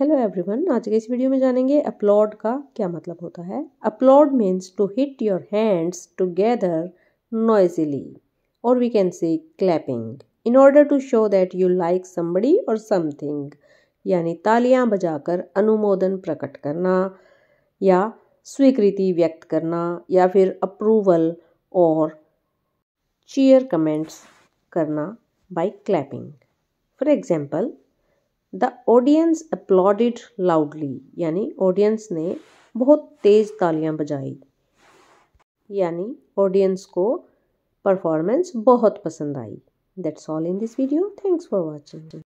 hello everyone आज के इस वीडियो में जानेंगे अपलॉड का क्या मतलब होता है applaud means to hit your hands together noisily or we can say clapping in order to show that you like somebody or something यानी तालियां बजाकर अनुमोदन प्रकट करना या स्वीकृति व्यक्त करना या फिर अप्रूवल और चीयर कमेंट्स करना by clapping for example the audience applauded loudly यानी ऑडियंस ने बहुत तेज़ तालियां बजाई यानी ऑडियंस को परफॉर्मेंस बहुत पसंद आई that's all in this video thanks for watching